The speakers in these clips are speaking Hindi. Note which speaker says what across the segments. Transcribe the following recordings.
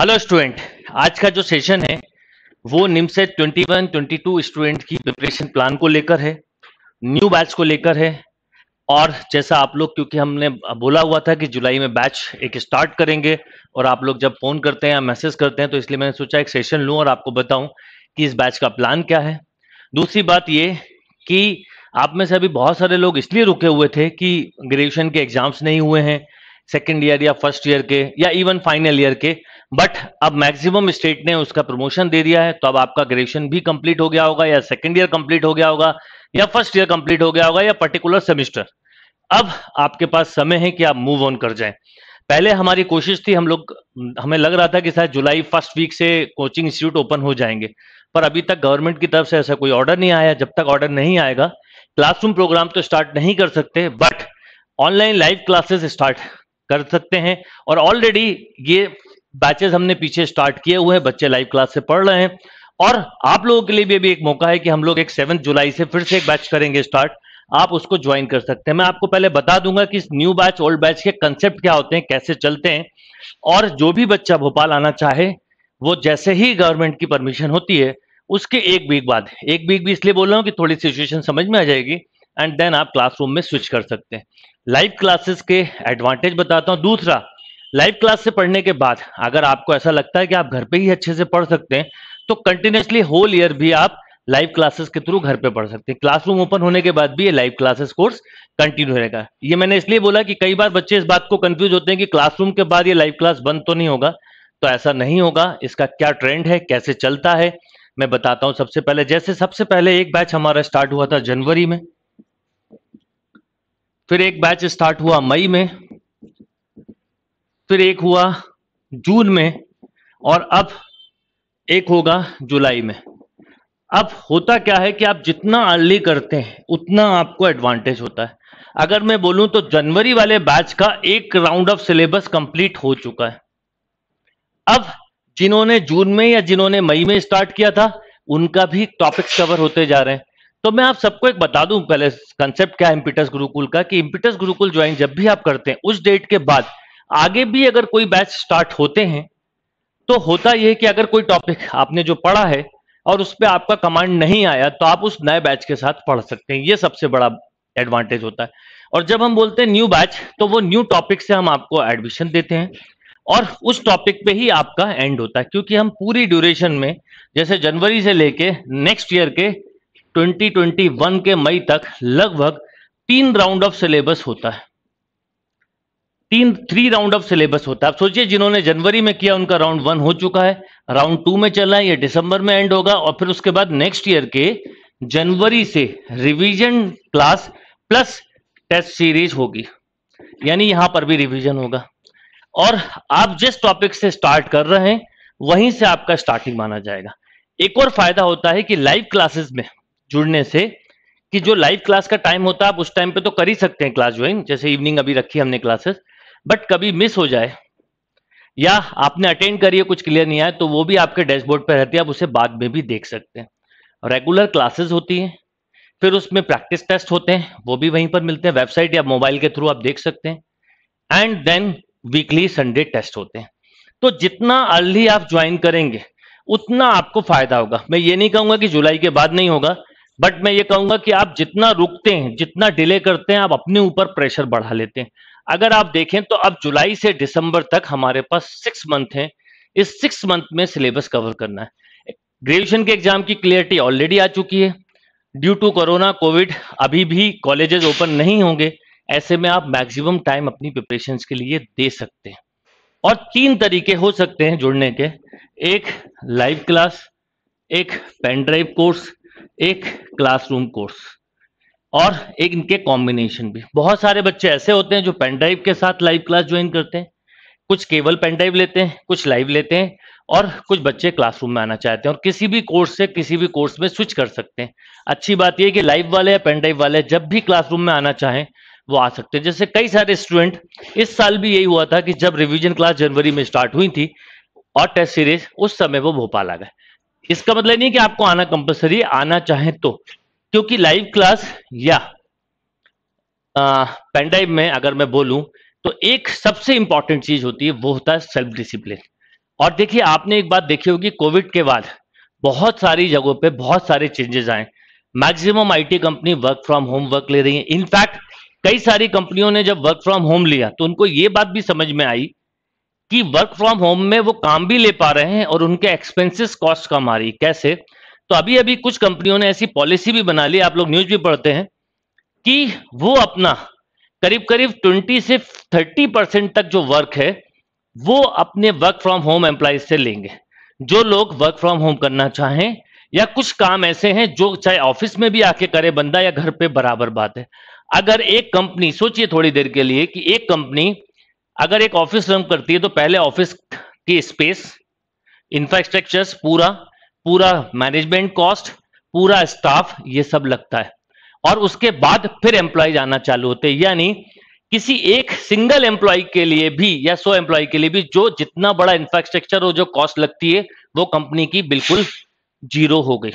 Speaker 1: हेलो स्टूडेंट आज का जो सेशन है वो निम्स से 21 22 स्टूडेंट की प्रिपरेशन प्लान को लेकर है न्यू बैच को लेकर है और जैसा आप लोग क्योंकि हमने बोला हुआ था कि जुलाई में बैच एक स्टार्ट करेंगे और आप लोग जब फोन करते हैं या मैसेज करते हैं तो इसलिए मैंने सोचा एक सेशन लूँ और आपको बताऊँ कि इस बैच का प्लान क्या है दूसरी बात ये कि आप में से अभी बहुत सारे लोग इसलिए रुके हुए थे कि ग्रेजुएशन के एग्जाम्स नहीं हुए हैं सेकेंड ईयर या फर्स्ट ईयर के या इवन फाइनल ईयर के बट अब मैक्सिमम स्टेट ने उसका प्रमोशन दे दिया है तो अब आपका ग्रेजुएशन भी कंप्लीट हो गया होगा या सेकेंड ईयर कंप्लीट हो गया होगा या फर्स्ट ईयर कंप्लीट हो गया होगा या पर्टिकुलर सेमिस्टर अब आपके पास समय है कि आप मूव ऑन कर जाए पहले हमारी कोशिश थी हम लोग हमें लग रहा था कि शायद जुलाई फर्स्ट वीक से कोचिंग इंस्टीट्यूट ओपन हो जाएंगे पर अभी तक गवर्नमेंट की तरफ से ऐसा कोई ऑर्डर नहीं आया जब तक ऑर्डर नहीं आएगा क्लासरूम प्रोग्राम तो स्टार्ट नहीं कर सकते but online live classes start कर सकते हैं और ऑलरेडी ये बैचेस हमने पीछे स्टार्ट किए हुए हैं बच्चे लाइव क्लास से पढ़ रहे हैं और आप लोगों के लिए भी अभी एक मौका है कि हम लोग एक सेवन जुलाई से फिर से एक बैच करेंगे स्टार्ट आप उसको ज्वाइन कर सकते हैं मैं आपको पहले बता दूंगा कि न्यू बैच ओल्ड बैच के कंसेप्ट क्या होते हैं कैसे चलते हैं और जो भी बच्चा भोपाल आना चाहे वो जैसे ही गवर्नमेंट की परमिशन होती है उसके एक वीक बाद एक वीक भी इसलिए बोल रहा हूँ कि थोड़ी सिचुएशन समझ में आ जाएगी एंड देन आप क्लासरूम में स्विच कर सकते हैं लाइव क्लासेस के एडवांटेज बताता हूँ दूसरा लाइव क्लास से पढ़ने के बाद अगर आपको ऐसा लगता है कि आप घर पे ही अच्छे से पढ़ सकते हैं तो कंटिन्यूसली होल ईयर भी आप लाइव क्लासेस के थ्रू घर पे पढ़ सकते हैं क्लासरूम ओपन होने के बाद भी ये लाइव क्लासेस कोर्स कंटिन्यू रहेगा ये मैंने इसलिए बोला कि कई बार बच्चे इस बात को कंफ्यूज होते हैं कि क्लासरूम के बाद ये लाइव क्लास बंद तो नहीं होगा तो ऐसा नहीं होगा इसका क्या ट्रेंड है कैसे चलता है मैं बताता हूँ सबसे पहले जैसे सबसे पहले एक बैच हमारा स्टार्ट हुआ था जनवरी में फिर एक बैच स्टार्ट हुआ मई में फिर एक हुआ जून में और अब एक होगा जुलाई में अब होता क्या है कि आप जितना अर्ली करते हैं उतना आपको एडवांटेज होता है अगर मैं बोलूं तो जनवरी वाले बैच का एक राउंड ऑफ सिलेबस कंप्लीट हो चुका है अब जिन्होंने जून में या जिन्होंने मई में स्टार्ट किया था उनका भी टॉपिक कवर होते जा रहे हैं तो मैं आप सबको एक बता दूं पहले कंसेप्ट क्या है इम्पिटस गुरुकुल का कि इम्पिटस गुरुकुल ज्वाइन जब भी आप करते हैं उस डेट के बाद आगे भी अगर कोई बैच स्टार्ट होते हैं तो होता यह कि अगर कोई टॉपिक आपने जो पढ़ा है और उस पर आपका कमांड नहीं आया तो आप उस नए बैच के साथ पढ़ सकते हैं ये सबसे बड़ा एडवांटेज होता है और जब हम बोलते हैं न्यू बैच तो वो न्यू टॉपिक से हम आपको एडमिशन देते हैं और उस टॉपिक पे ही आपका एंड होता है क्योंकि हम पूरी ड्यूरेशन में जैसे जनवरी से लेके नेक्स्ट ईयर के 2021 के मई तक लगभग तीन राउंड ऑफ सिलेबस होता है तीन थ्री राउंड ऑफ सिलेबस होता है आप सोचिए जिन्होंने जनवरी में किया उनका राउंड वन हो चुका है राउंड टू में चल रहा है ये दिसंबर में एंड होगा और फिर उसके बाद नेक्स्ट ईयर के जनवरी से revision class plus test series होगी यानी यहां पर भी रिवीजन होगा और आप जिस टॉपिक से स्टार्ट कर रहे हैं वहीं से आपका स्टार्टिंग माना जाएगा एक और फायदा होता है कि लाइव क्लासेस में जुड़ने से कि जो लाइव क्लास का टाइम होता है आप उस टाइम पे तो कर ही सकते हैं क्लास ज्वाइन जैसे इवनिंग अभी रखी हमने क्लासेस बट कभी मिस हो जाए या आपने अटेंड करिए कुछ क्लियर नहीं आया तो वो भी आपके डैशबोर्ड पर रहती है आप उसे बाद में भी देख सकते हैं रेगुलर क्लासेस होती हैं फिर उसमें प्रैक्टिस टेस्ट होते हैं वो भी वहीं पर मिलते हैं वेबसाइट या मोबाइल के थ्रू आप देख सकते हैं and then weekly Sunday test होते हैं तो जितना अर्ली आप ज्वाइन करेंगे उतना आपको फायदा होगा मैं ये नहीं कहूंगा कि जुलाई के बाद नहीं होगा बट मैं ये कहूंगा कि आप जितना रुकते हैं जितना डिले करते हैं आप अपने ऊपर प्रेशर बढ़ा लेते हैं अगर आप देखें तो अब जुलाई से दिसंबर तक हमारे पास सिक्स मंथ है इस सिक्स मंथ में सिलेबस कवर करना है ग्रेजुएशन के एग्जाम की क्लियरिटी ऑलरेडी आ चुकी है ड्यू टू कोरोना कोविड अभी भी कॉलेजेस ओपन नहीं होंगे ऐसे में आप मैक्सिमम टाइम अपनी प्रिपरेशन के लिए दे सकते हैं और तीन तरीके हो सकते हैं जुड़ने के एक लाइव क्लास एक पेन ड्राइव कोर्स एक क्लासरूम कोर्स और एक इनके कॉम्बिनेशन भी बहुत सारे बच्चे ऐसे होते हैं जो पेन ड्राइव के साथ लाइव क्लास ज्वाइन करते हैं कुछ केवल पेन ड्राइव लेते हैं कुछ लाइव लेते हैं और कुछ बच्चे क्लासरूम में आना चाहते हैं और किसी भी कोर्स से किसी भी कोर्स में स्विच कर सकते हैं अच्छी बात यह कि लाइव वाले या पेन ड्राइव वाले जब भी क्लासरूम में आना चाहें वो आ सकते हैं जैसे कई सारे स्टूडेंट इस साल भी यही हुआ था कि जब रिविजन क्लास जनवरी में स्टार्ट हुई थी और टेस्ट सीरीज उस समय वो भोपाल आ गए इसका मतलब नहीं कि आपको आना कंपलसरी आना चाहे तो क्योंकि लाइव क्लास या पेनड्राइव में अगर मैं बोलूं तो एक सबसे इंपॉर्टेंट चीज होती है वो होता है सेल्फ डिसिप्लिन और देखिए आपने एक बात देखी होगी कोविड के बाद बहुत सारी जगहों पे बहुत सारे चेंजेस आए maximum IT company work from home work ले रही है इनफैक्ट कई सारी कंपनियों ने जब वर्क फ्रॉम होम लिया तो उनको ये बात भी समझ में आई कि वर्क फ्रॉम होम में वो काम भी ले पा रहे हैं और उनके एक्सपेंसेस कॉस्ट कम आ रही कैसे तो अभी अभी कुछ कंपनियों ने ऐसी पॉलिसी भी बना ली आप लोग न्यूज भी पढ़ते हैं कि वो अपना करीब करीब 20 से 30 परसेंट तक जो वर्क है वो अपने वर्क फ्रॉम होम एम्प्लाइज से लेंगे जो लोग वर्क फ्रॉम होम करना चाहें या कुछ काम ऐसे हैं जो चाहे ऑफिस में भी आके करे बंदा या घर पे बराबर बात है अगर एक कंपनी सोचिए थोड़ी देर के लिए कि एक कंपनी अगर एक ऑफिस रन करती है तो पहले ऑफिस की स्पेस इंफ्रास्ट्रक्चर्स पूरा पूरा मैनेजमेंट कॉस्ट पूरा स्टाफ ये सब लगता है और उसके बाद फिर एम्प्लॉय आना चालू होते हैं यानी किसी एक सिंगल एम्प्लॉय के लिए भी या सो एम्प्लॉय के लिए भी जो जितना बड़ा इंफ्रास्ट्रक्चर हो जो कॉस्ट लगती है वो कंपनी की बिल्कुल जीरो हो गई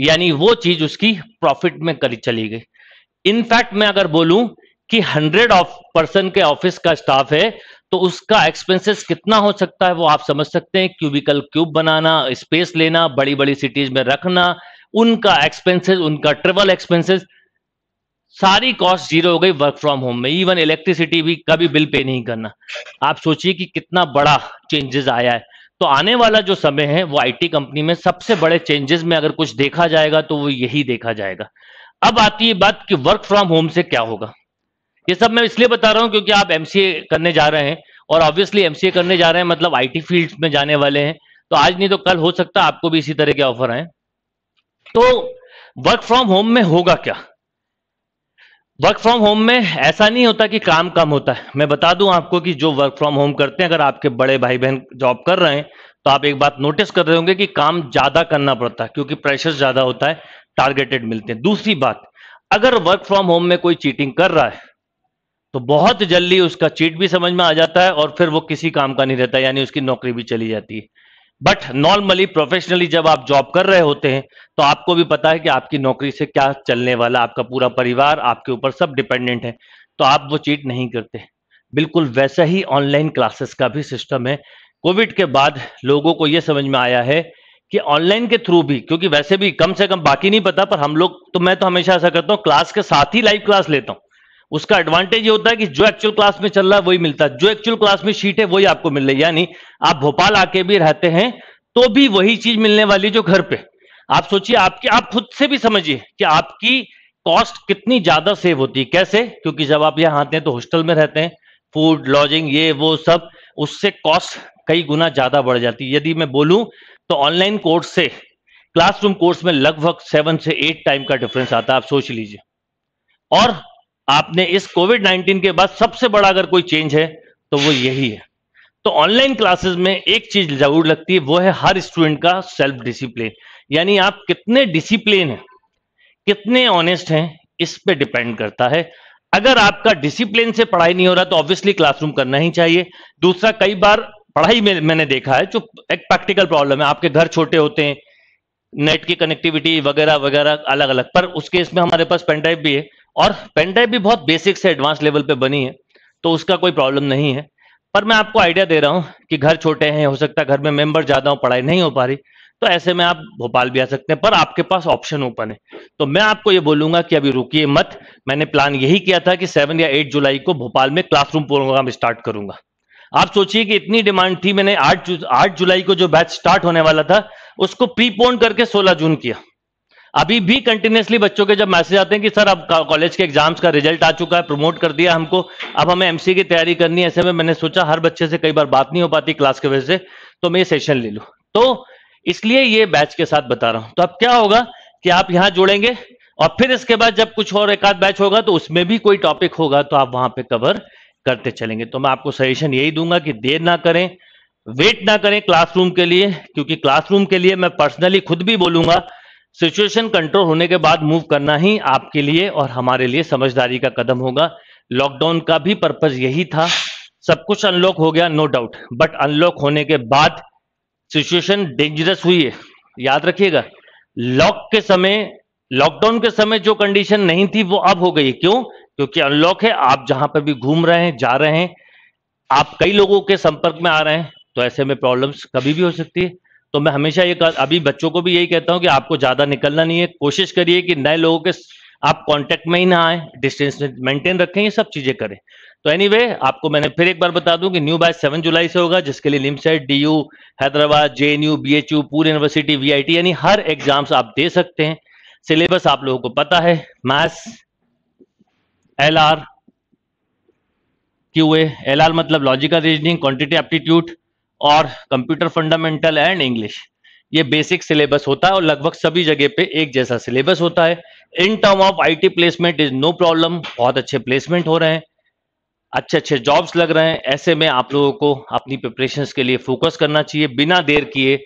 Speaker 1: यानी वो चीज उसकी प्रॉफिट में करी चली गई इनफैक्ट मैं अगर बोलूं कि हंड्रेड ऑफ पर्सन के ऑफिस का स्टाफ है तो उसका एक्सपेंसेस कितना हो सकता है वो आप समझ सकते हैं क्यूबिकल क्यूब बनाना स्पेस लेना बड़ी बड़ी सिटीज में रखना उनका एक्सपेंसेस उनका ट्रेवल एक्सपेंसेस सारी कॉस्ट जीरो हो गई वर्क फ्रॉम होम में इवन इलेक्ट्रिसिटी भी कभी बिल पे नहीं करना आप सोचिए कि कितना बड़ा चेंजेस आया है तो आने वाला जो समय है वो आईटी कंपनी में सबसे बड़े चेंजेस में अगर कुछ देखा जाएगा तो वो यही देखा जाएगा अब आती है बात कि वर्क फ्रॉम होम से क्या होगा ये सब मैं इसलिए बता रहा हूँ क्योंकि आप एम करने जा रहे हैं और ऑब्वियसली एम करने जा रहे हैं मतलब आई फील्ड में जाने वाले हैं तो आज नहीं तो कल हो सकता आपको भी इसी तरह के ऑफर आए तो वर्क फ्रॉम होम में होगा क्या वर्क फ्रॉम होम में ऐसा नहीं होता कि काम कम होता है मैं बता दूं आपको कि जो वर्क फ्रॉम होम करते हैं अगर आपके बड़े भाई बहन जॉब कर रहे हैं तो आप एक बात नोटिस कर रहे होंगे कि काम ज्यादा करना पड़ता है क्योंकि प्रेशर ज्यादा होता है टारगेटेड मिलते हैं दूसरी बात अगर वर्क फ्रॉम होम में कोई चीटिंग कर रहा है तो बहुत जल्दी उसका चीट भी समझ में आ जाता है और फिर वो किसी काम का नहीं रहता यानी उसकी नौकरी भी चली जाती है बट नॉर्मली प्रोफेशनली जब आप जॉब कर रहे होते हैं तो आपको भी पता है कि आपकी नौकरी से क्या चलने वाला आपका पूरा परिवार आपके ऊपर सब डिपेंडेंट है तो आप वो चीट नहीं करते बिल्कुल वैसा ही ऑनलाइन क्लासेस का भी सिस्टम है कोविड के बाद लोगों को ये समझ में आया है कि ऑनलाइन के थ्रू भी क्योंकि वैसे भी कम से कम बाकी नहीं पता पर हम लोग तो मैं तो हमेशा ऐसा करता हूँ क्लास के साथ ही लाइव क्लास लेता हूँ उसका एडवांटेज ये होता है कि जो एक्चुअल क्लास में चल रहा है वही मिलता है जो एक्चुअल क्लास में शीट है वही आपको मिल रही है यानी आप भोपाल आके भी रहते हैं तो भी वही चीज मिलने वाली जो घर पे आप सोचिए आपके आप खुद से भी समझिए कि आपकी कॉस्ट कितनी ज्यादा सेव होती है कैसे क्योंकि जब आप यहाँ आते हैं तो हॉस्टल में रहते हैं फूड लॉजिंग ये वो सब उससे कॉस्ट कई गुना ज्यादा बढ़ जाती है यदि मैं बोलूं तो ऑनलाइन कोर्स से क्लासरूम कोर्स में लगभग सेवन से एट टाइम का डिफरेंस आता है आप सोच लीजिए और आपने इस कोविड 19 के बाद सबसे बड़ा अगर कोई चेंज है तो वो यही है तो ऑनलाइन क्लासेस में एक चीज जरूर लगती है वो है हर स्टूडेंट का सेल्फ डिसिप्लिन यानी आप कितने डिसिप्लिन हैं कितने ऑनेस्ट हैं इस पे डिपेंड करता है अगर आपका डिसिप्लिन से पढ़ाई नहीं हो रहा तो ऑब्वियसली क्लासरूम करना ही चाहिए दूसरा कई बार पढ़ाई में मैंने देखा है जो एक प्रैक्टिकल प्रॉब्लम है आपके घर छोटे होते हैं नेट की कनेक्टिविटी वगैरह वगैरह अलग अलग पर उस केस में हमारे पास पेन ड्राइव भी है और ड्राइव भी बहुत बेसिक से एडवांस लेवल पे बनी है तो उसका कोई प्रॉब्लम नहीं है पर मैं आपको आइडिया दे रहा हूँ कि घर छोटे हैं हो सकता है घर में मेंबर ज्यादा हो पढ़ाई नहीं हो पा रही तो ऐसे में आप भोपाल भी आ सकते हैं पर आपके पास ऑप्शन ओपन है तो मैं आपको ये बोलूंगा कि अभी रुकिए मत मैंने प्लान यही किया था कि सेवन या एट जुलाई को भोपाल में क्लासरूम प्रोग्राम स्टार्ट करूंगा आप सोचिए कि इतनी डिमांड थी मैंने आठ आठ जुलाई को जो बैच स्टार्ट होने वाला था उसको प्रीपोन करके सोलह जून किया अभी भी कंटिन्यूसली बच्चों के जब मैसेज आते हैं कि सर अब कॉलेज के एग्जाम्स का रिजल्ट आ चुका है प्रमोट कर दिया हमको अब हमें एमसी की तैयारी करनी है ऐसे में मैंने सोचा हर बच्चे से कई बार बात नहीं हो पाती क्लास की वजह से तो मैं ये सेशन ले लू तो इसलिए ये बैच के साथ बता रहा हूं तो अब क्या होगा कि आप यहां जोड़ेंगे और फिर इसके बाद जब कुछ और एक आध बैच होगा तो उसमें भी कोई टॉपिक होगा तो आप वहां पर कवर करते चलेंगे तो मैं आपको सजेशन यही दूंगा कि देर ना करें वेट ना करें क्लासरूम के लिए क्योंकि क्लासरूम के लिए मैं पर्सनली खुद भी बोलूंगा सिचुएशन कंट्रोल होने के बाद मूव करना ही आपके लिए और हमारे लिए समझदारी का कदम होगा लॉकडाउन का भी पर्पज यही था सब कुछ अनलॉक हो गया नो डाउट बट अनलॉक होने के बाद सिचुएशन डेंजरस हुई है याद रखिएगा लॉक के समय लॉकडाउन के समय जो कंडीशन नहीं थी वो अब हो गई क्यों क्योंकि अनलॉक है आप जहां पर भी घूम रहे हैं जा रहे हैं आप कई लोगों के संपर्क में आ रहे हैं तो ऐसे में प्रॉब्लम्स कभी भी हो सकती है तो मैं हमेशा ये अभी बच्चों को भी यही कहता हूँ कि आपको ज्यादा निकलना नहीं है कोशिश करिए कि नए लोगों के आप कांटेक्ट में ही ना आए डिस्टेंस मेंटेन रखें ये सब चीजें करें तो एनीवे anyway, आपको मैंने फिर एक बार बता दूं कि न्यू बैच 7 जुलाई से होगा जिसके लिए लिमसेट यू हैदराबाद जेएनयू बीएचयू पूरी यूनिवर्सिटी वीआईटी यानी हर एग्जाम्स आप दे सकते हैं सिलेबस आप लोगों को पता है maths L R Q L R मतलब लॉजिकल रीजनिंग क्वांटिटी एप्टीट्यूड और कंप्यूटर फंडामेंटल एंड इंग्लिश ये बेसिक सिलेबस होता है और लगभग सभी जगह पे एक जैसा सिलेबस होता है in term of IT placement is no problem बहुत अच्छे प्लेसमेंट हो रहे हैं अच्छे अच्छे जॉब्स लग रहे हैं ऐसे में आप लोगों को अपनी प्रिपरेशन के लिए फोकस करना चाहिए बिना देर किए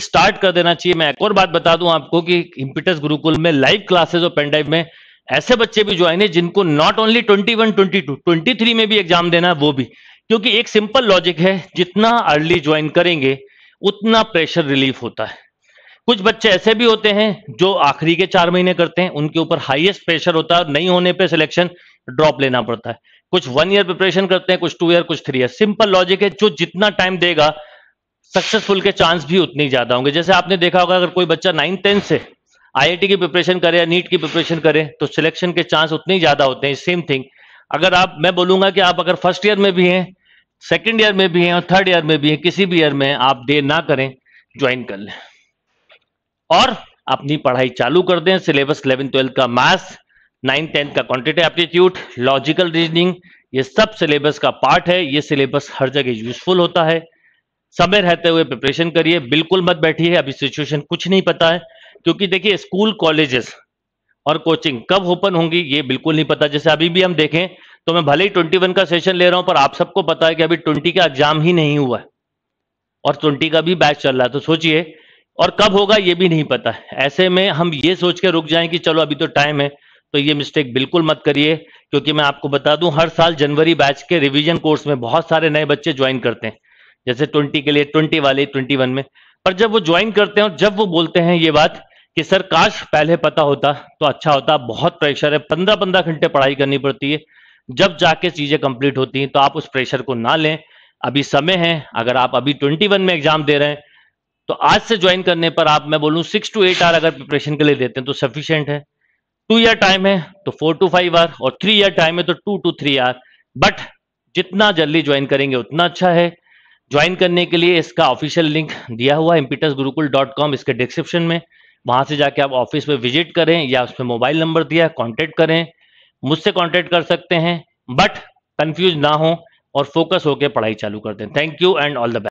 Speaker 1: स्टार्ट कर देना चाहिए मैं एक और बात बता दूं आपको कि इम्पिटस गुरुकुल में लाइव क्लासेस और पेनड्राइव में ऐसे बच्चे भी ज्वाइन है जिनको not only twenty one twenty two twenty three में भी एग्जाम देना है वो भी क्योंकि एक सिंपल लॉजिक है जितना अर्ली ज्वाइन करेंगे उतना प्रेशर रिलीफ होता है कुछ बच्चे ऐसे भी होते हैं जो आखिरी के चार महीने करते हैं उनके ऊपर हाईएस्ट प्रेशर होता है नहीं होने पे सिलेक्शन ड्रॉप लेना पड़ता है कुछ वन ईयर प्रिपरेशन करते हैं कुछ टू ईयर कुछ थ्री ईयर सिंपल लॉजिक है जो जितना टाइम देगा सक्सेसफुल के चांस भी उतने ज्यादा होंगे जैसे आपने देखा होगा अगर कोई बच्चा नाइन टेंथ से आईआईटी की प्रिपरेशन करे या नीट की प्रिपरेशन करे तो सिलेक्शन के चांस उतने ज्यादा होते हैं सेम थिंग अगर आप मैं बोलूंगा कि आप अगर फर्स्ट ईयर में भी हैं सेकेंड ईयर में भी हैं और थर्ड ईयर में भी हैं किसी भी ईयर में आप देर ना करें ज्वाइन कर लें और अपनी पढ़ाई चालू कर दें सिलेबस इलेवन ट्वेल्थ का मैथ्स नाइन टेंथ का क्वान्टिटी एप्टीट्यूड लॉजिकल रीजनिंग ये सब सिलेबस का पार्ट है ये सिलेबस हर जगह यूजफुल होता है समय रहते हुए प्रिपरेशन करिए बिल्कुल मत बैठिए अभी सिचुएशन कुछ नहीं पता है क्योंकि देखिए स्कूल कॉलेजेस और कोचिंग कब ओपन होंगी ये बिल्कुल नहीं पता जैसे अभी भी हम देखें तो मैं भले ही ट्वेंटी वन का सेशन ले रहा हूं पर आप सबको पता है कि अभी ट्वेंटी का एग्जाम ही नहीं हुआ है और ट्वेंटी का भी बैच चल रहा है तो सोचिए और कब होगा ये भी नहीं पता ऐसे में हम ये सोच के रुक जाए कि चलो अभी तो टाइम है तो ये मिस्टेक बिल्कुल मत करिए क्योंकि मैं आपको बता दूं हर साल जनवरी बैच के रिवीजन कोर्स में बहुत सारे नए बच्चे ज्वाइन करते हैं जैसे ट्वेंटी के लिए ट्वेंटी वाले ट्वेंटी वन में पर जब वो ज्वाइन करते हैं और जब वो बोलते हैं ये बात कि सर काश पहले पता होता तो अच्छा होता बहुत प्रेशर है पंद्रह पंद्रह घंटे पढ़ाई करनी पड़ती है जब जाके चीजें कंप्लीट होती हैं तो आप उस प्रेशर को ना लें अभी समय है अगर आप अभी ट्वेंटी वन में एग्जाम दे रहे हैं तो आज से ज्वाइन करने पर आप मैं बोलूँ सिक्स टू एट आवर अगर प्रिपरेशन के लिए देते हैं तो सफिशियंट है टू ईयर टाइम है तो फोर टू फाइव आवर और थ्री ईयर टाइम है तो two to three hour but जितना जल्दी ज्वाइन करेंगे उतना अच्छा है ज्वाइन करने के लिए इसका ऑफिशियल लिंक दिया हुआ है इम्पिटस गुरुकुल डॉट कॉम इसके डिस्क्रिप्शन में वहां से जाके आप ऑफिस में विजिट करें या उसमें मोबाइल नंबर दिया कांटेक्ट करें मुझसे कांटेक्ट कर सकते हैं बट कंफ्यूज ना हो और फोकस होकर पढ़ाई चालू कर दें thank you and all the best